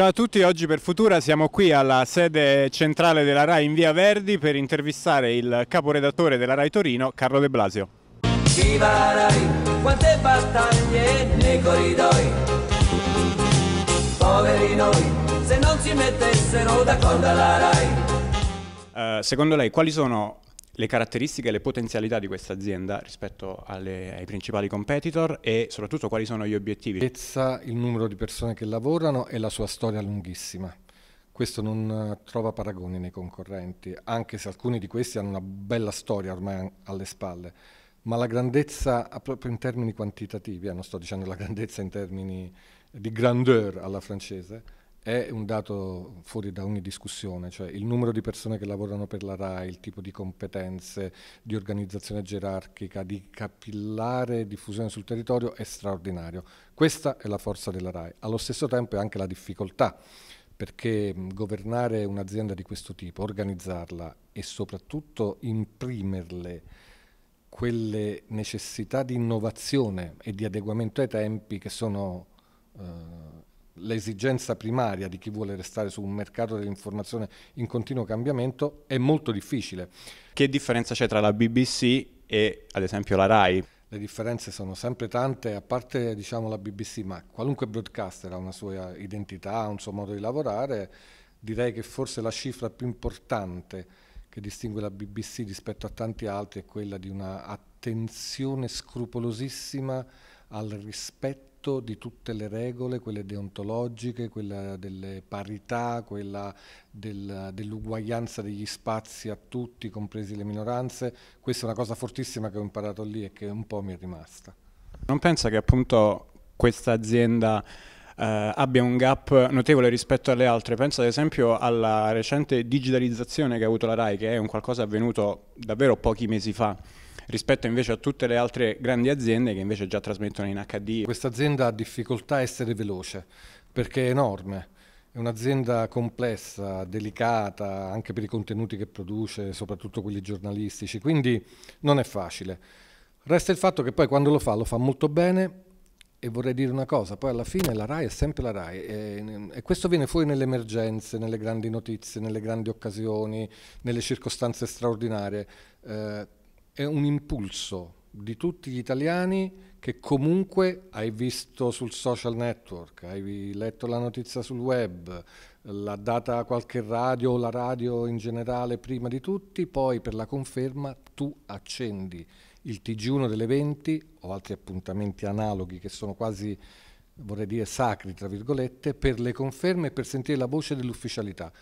Ciao a tutti, oggi per Futura siamo qui alla sede centrale della RAI in Via Verdi per intervistare il caporedattore della RAI Torino, Carlo De Blasio. Viva RAI, quante battaglie nei corridoi, poveri noi, se non si mettessero d'accordo alla RAI. Uh, secondo lei quali sono le caratteristiche e le potenzialità di questa azienda rispetto alle, ai principali competitor e soprattutto quali sono gli obiettivi. Il numero di persone che lavorano e la sua storia lunghissima. Questo non eh, trova paragoni nei concorrenti, anche se alcuni di questi hanno una bella storia ormai alle spalle, ma la grandezza proprio in termini quantitativi, eh, non sto dicendo la grandezza in termini di grandeur alla francese, è un dato fuori da ogni discussione, cioè il numero di persone che lavorano per la RAI, il tipo di competenze, di organizzazione gerarchica, di capillare diffusione sul territorio è straordinario. Questa è la forza della RAI, allo stesso tempo è anche la difficoltà, perché governare un'azienda di questo tipo, organizzarla e soprattutto imprimerle quelle necessità di innovazione e di adeguamento ai tempi che sono... Eh, l'esigenza primaria di chi vuole restare su un mercato dell'informazione in continuo cambiamento è molto difficile. Che differenza c'è tra la BBC e ad esempio la RAI? Le differenze sono sempre tante, a parte diciamo, la BBC, ma qualunque broadcaster ha una sua identità, un suo modo di lavorare, direi che forse la cifra più importante che distingue la BBC rispetto a tanti altri è quella di una attenzione scrupolosissima al rispetto rispetto di tutte le regole, quelle deontologiche, quella delle parità, quella del, dell'uguaglianza degli spazi a tutti, compresi le minoranze. Questa è una cosa fortissima che ho imparato lì e che un po' mi è rimasta. Non pensa che appunto questa azienda eh, abbia un gap notevole rispetto alle altre. Pensa ad esempio alla recente digitalizzazione che ha avuto la RAI, che è un qualcosa avvenuto davvero pochi mesi fa rispetto invece a tutte le altre grandi aziende che invece già trasmettono in HD. Questa azienda ha difficoltà a essere veloce perché è enorme. È un'azienda complessa, delicata anche per i contenuti che produce, soprattutto quelli giornalistici, quindi non è facile. Resta il fatto che poi quando lo fa lo fa molto bene e vorrei dire una cosa, poi alla fine la RAI è sempre la RAI e, e questo viene fuori nelle emergenze, nelle grandi notizie, nelle grandi occasioni, nelle circostanze straordinarie. Eh, è un impulso di tutti gli italiani che comunque hai visto sul social network, hai letto la notizia sul web, l'ha data qualche radio, o la radio in generale prima di tutti, poi per la conferma tu accendi il TG1 delle 20 o altri appuntamenti analoghi che sono quasi, vorrei dire, sacri, tra virgolette, per le conferme e per sentire la voce dell'ufficialità.